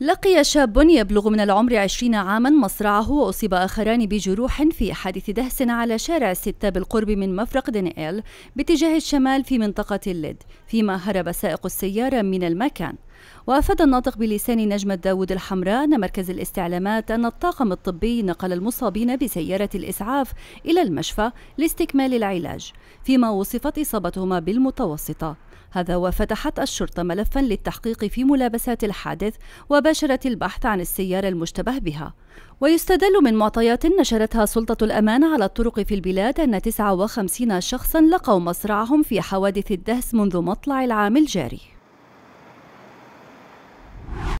لقي شاب يبلغ من العمر عشرين عاما مصرعه وأصيب آخران بجروح في حادث دهس على شارع ستة بالقرب من مفرق دانييل باتجاه الشمال في منطقة اللد فيما هرب سائق السيارة من المكان وأفاد الناطق بلسان نجمة داود الحمراء أن مركز الاستعلامات أن الطاقم الطبي نقل المصابين بسيارة الإسعاف إلى المشفى لاستكمال العلاج فيما وصفت إصابتهما بالمتوسطة هذا وفتحت الشرطة ملفا للتحقيق في ملابسات الحادث وباشرت البحث عن السيارة المشتبه بها ويستدل من معطيات نشرتها سلطة الأمان على الطرق في البلاد أن 59 شخصا لقوا مصرعهم في حوادث الدهس منذ مطلع العام الجاري